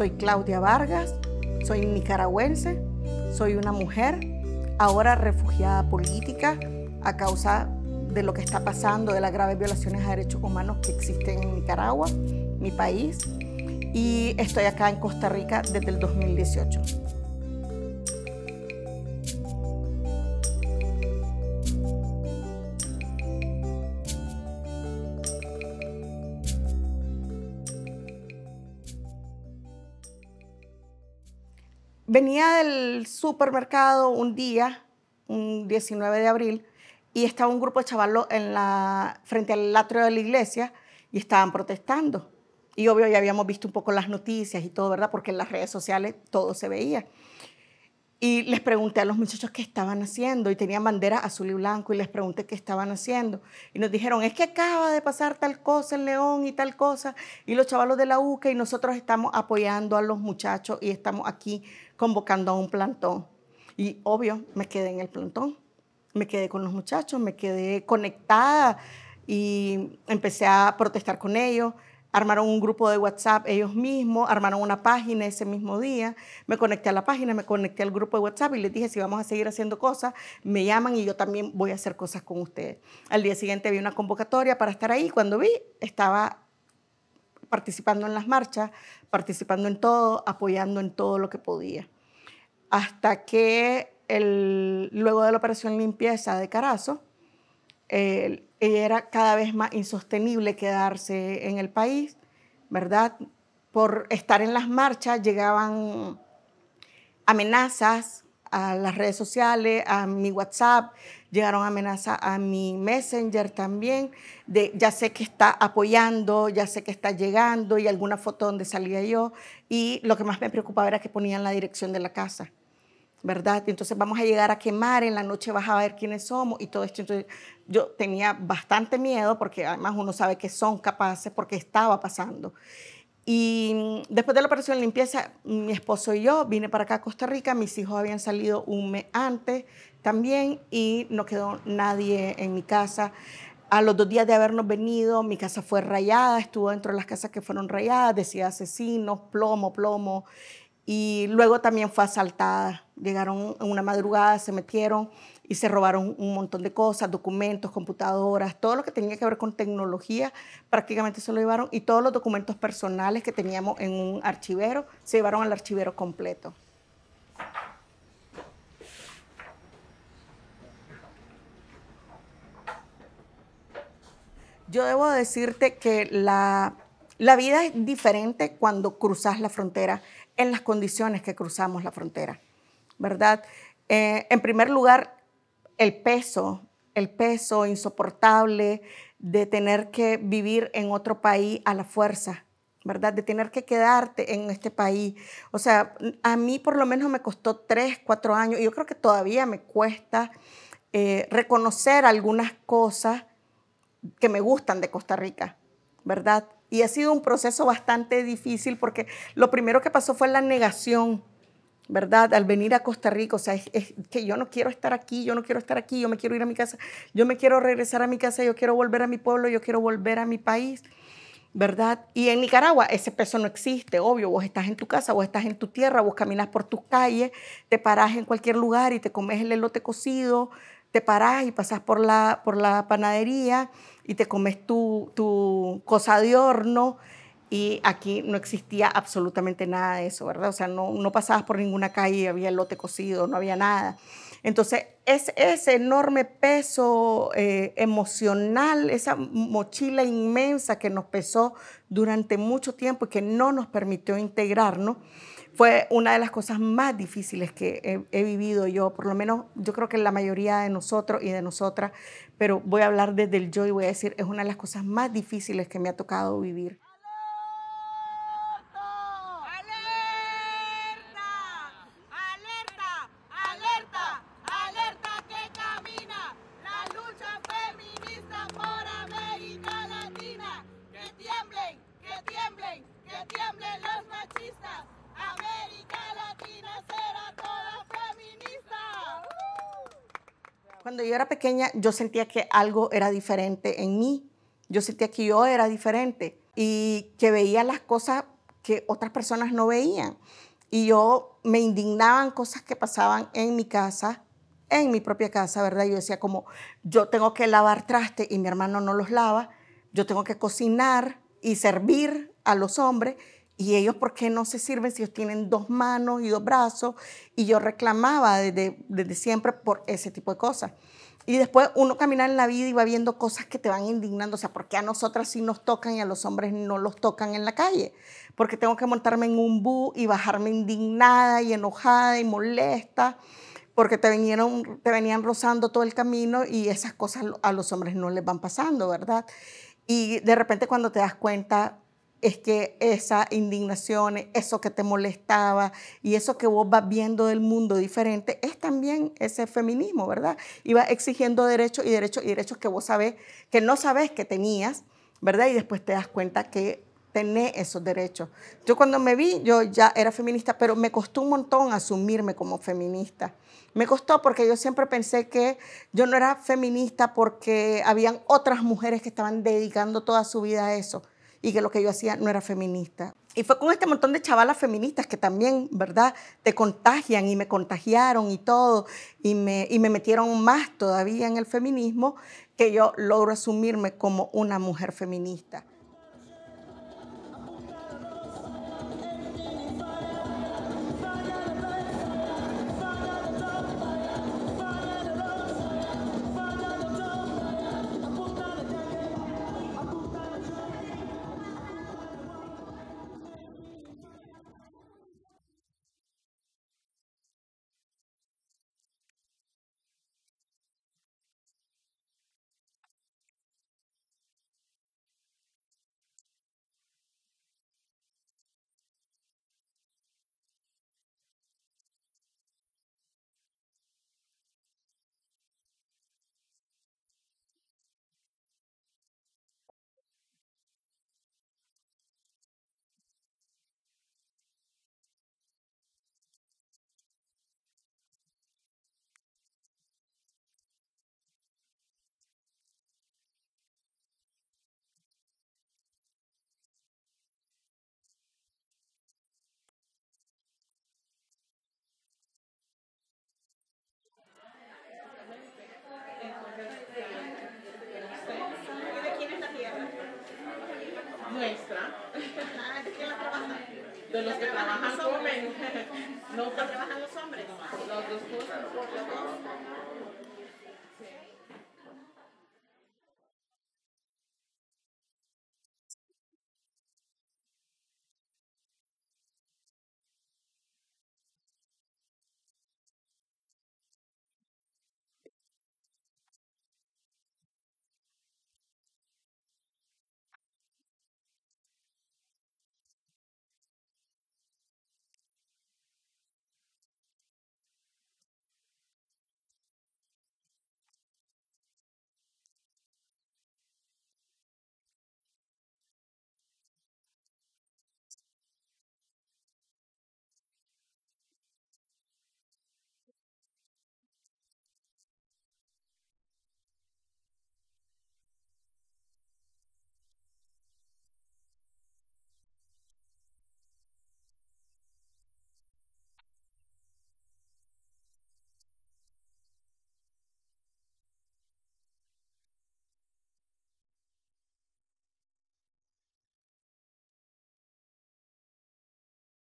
Soy Claudia Vargas, soy nicaragüense, soy una mujer, ahora refugiada política a causa de lo que está pasando, de las graves violaciones a derechos humanos que existen en Nicaragua, mi país, y estoy acá en Costa Rica desde el 2018. venía del supermercado un día, un 19 de abril, y estaba un grupo de chavalos en la, frente al atrio de la iglesia y estaban protestando. Y obvio ya habíamos visto un poco las noticias y todo, ¿verdad? Porque en las redes sociales todo se veía. Y les pregunté a los muchachos qué estaban haciendo y tenían bandera azul y blanco y les pregunté qué estaban haciendo. Y nos dijeron, es que acaba de pasar tal cosa el León y tal cosa y los chavalos de la UCA y nosotros estamos apoyando a los muchachos y estamos aquí convocando a un plantón. Y obvio, me quedé en el plantón, me quedé con los muchachos, me quedé conectada y empecé a protestar con ellos armaron un grupo de WhatsApp ellos mismos, armaron una página ese mismo día, me conecté a la página, me conecté al grupo de WhatsApp y les dije, si vamos a seguir haciendo cosas, me llaman y yo también voy a hacer cosas con ustedes. Al día siguiente vi una convocatoria para estar ahí, cuando vi estaba participando en las marchas, participando en todo, apoyando en todo lo que podía. Hasta que el, luego de la operación limpieza de Carazo, era cada vez más insostenible quedarse en el país, ¿verdad? Por estar en las marchas llegaban amenazas a las redes sociales, a mi WhatsApp, llegaron amenazas a mi Messenger también, de ya sé que está apoyando, ya sé que está llegando y alguna foto donde salía yo. Y lo que más me preocupaba era que ponían la dirección de la casa. ¿verdad? Entonces vamos a llegar a quemar, en la noche vas a ver quiénes somos y todo esto. Entonces yo tenía bastante miedo porque además uno sabe que son capaces porque estaba pasando. Y mm, después de la operación de limpieza, mi esposo y yo vine para acá a Costa Rica, mis hijos habían salido un mes antes también y no quedó nadie en mi casa. A los dos días de habernos venido, mi casa fue rayada, estuvo dentro de las casas que fueron rayadas, decía asesinos, plomo, plomo, y luego también fue asaltada Llegaron en una madrugada, se metieron y se robaron un montón de cosas, documentos, computadoras, todo lo que tenía que ver con tecnología, prácticamente se lo llevaron y todos los documentos personales que teníamos en un archivero, se llevaron al archivero completo. Yo debo decirte que la, la vida es diferente cuando cruzas la frontera, en las condiciones que cruzamos la frontera. ¿verdad? Eh, en primer lugar, el peso, el peso insoportable de tener que vivir en otro país a la fuerza, ¿verdad? De tener que quedarte en este país. O sea, a mí por lo menos me costó tres, cuatro años, y yo creo que todavía me cuesta eh, reconocer algunas cosas que me gustan de Costa Rica, ¿verdad? Y ha sido un proceso bastante difícil porque lo primero que pasó fue la negación, ¿verdad? Al venir a Costa Rica, o sea, es, que yo no quiero estar aquí, yo no quiero estar aquí, yo me quiero ir a mi casa, yo me quiero regresar a mi casa, yo quiero volver a mi pueblo, yo quiero volver a mi país, ¿verdad? Y en Nicaragua ese peso no existe, obvio, vos estás en tu casa, vos estás en tu tierra, vos caminas por tus calles, te parás en cualquier lugar y te comes el elote cocido, te parás y pasás por la, por la panadería y te comes tu, tu cosa de horno, y aquí no existía absolutamente nada de eso, ¿verdad? O sea, no, pasabas por ninguna calle, había lote cocido, no había nada. Entonces, ese enorme peso eh, emocional, esa mochila inmensa que nos pesó durante mucho tiempo y que no nos permitió integrarnos, fue una de las cosas más difíciles que he vivido yo, por lo menos yo creo que la mayoría de nosotros y de nosotras, pero voy a hablar desde el yo y voy a decir, es una de las cosas más difíciles que me ha tocado vivir. Cuando yo era pequeña, yo sentía que algo era diferente en mí. Yo sentía que yo era diferente y que veía las cosas que otras personas no veían. Y yo me indignaban cosas que pasaban en mi casa, en mi propia casa, ¿verdad? Yo decía como, yo tengo que lavar trastes y mi hermano no los lava, yo tengo que cocinar y servir a los hombres ¿Y ellos por qué no se sirven si ellos tienen dos manos y dos brazos? Y yo reclamaba desde, siempre por ese tipo de cosas. Y después uno camina en la vida y va viendo cosas que te van indignando. O sea, ¿por qué a nosotras sí nos tocan y a los hombres no los tocan en la calle? Porque tengo que montarme en un bus y bajarme indignada y enojada y molesta porque te, te venían rozando todo el camino y esas cosas a los hombres no les van pasando, ¿verdad? Y de repente cuando te das cuenta, es que esa indignación, eso que te molestaba y eso que vos vas viendo del mundo diferente, es también ese feminismo, ¿verdad? Y vas exigiendo derechos y derechos y derechos que vos sabés, que no sabés que tenías, ¿verdad? Y después te das cuenta que tenés esos derechos. Yo cuando me vi, yo ya era feminista, pero me costó un montón asumirme como feminista. Me costó porque yo siempre pensé que yo no era feminista porque habían otras mujeres que estaban dedicando toda su vida a eso y que lo que yo hacía no era feminista. Y fue con este montón de chavalas feministas que también, ¿verdad? Te contagian y me contagiaron y todo, y me, y me metieron más todavía en el feminismo, que yo logro asumirme como una mujer feminista. los que trabajan comen. No, trabajan los hombres. Los dos cosas.